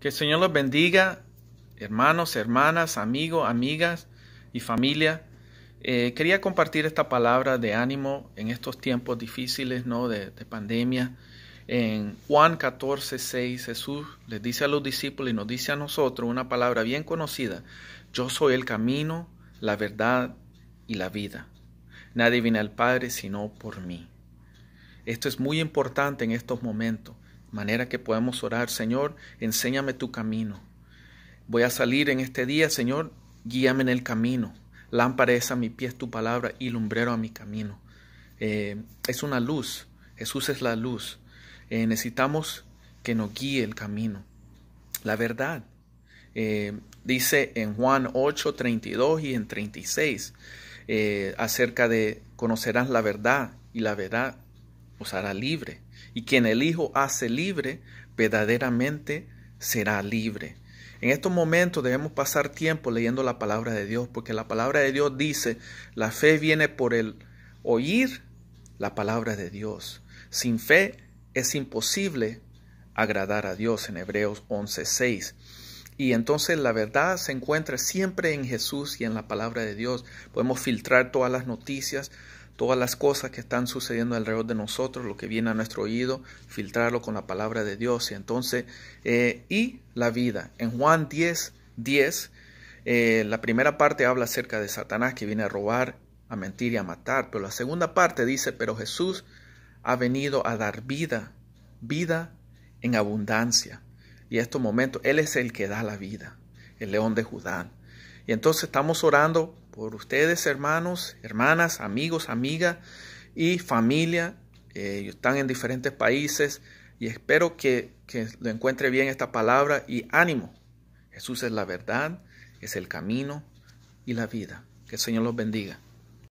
Que el Señor los bendiga, hermanos, hermanas, amigos, amigas y familia. Eh, quería compartir esta palabra de ánimo en estos tiempos difíciles, ¿no? De, de, pandemia. En Juan 14, 6, Jesús les dice a los discípulos y nos dice a nosotros una palabra bien conocida. Yo soy el camino, la verdad y la vida. Nadie viene al Padre sino por mí. Esto es muy importante en estos momentos. Manera que podemos orar, Señor, enséñame tu camino. Voy a salir en este día, Señor, guíame en el camino. Lámpara es a mi pies tu palabra y lumbrero a mi camino. Eh, es una luz, Jesús es la luz. Eh, necesitamos que nos guíe el camino. La verdad. Eh, dice en Juan 8, 32 y en 36 acerca de conocerás la verdad y la verdad os hará libre. Y quien el Hijo hace libre, verdaderamente será libre. En estos momentos debemos pasar tiempo leyendo la palabra de Dios, porque la palabra de Dios dice, la fe viene por el oír la palabra de Dios. Sin fe es imposible agradar a Dios en Hebreos 11:6. Y entonces la verdad se encuentra siempre en Jesús y en la palabra de Dios. Podemos filtrar todas las noticias, todas las cosas que están sucediendo alrededor de nosotros, lo que viene a nuestro oído, filtrarlo con la palabra de Dios. Y entonces, eh, y la vida. En Juan 10, 10, eh, la primera parte habla acerca de Satanás que viene a robar, a mentir y a matar, pero la segunda parte dice, pero Jesús ha venido a dar vida, vida en abundancia. Y en estos momentos, Él es el que da la vida, el león de Judá. Y entonces estamos orando por ustedes, hermanos, hermanas, amigos, amigas y familia. Eh, están en diferentes países y espero que, que lo encuentre bien esta palabra y ánimo. Jesús es la verdad, es el camino y la vida. Que el Señor los bendiga.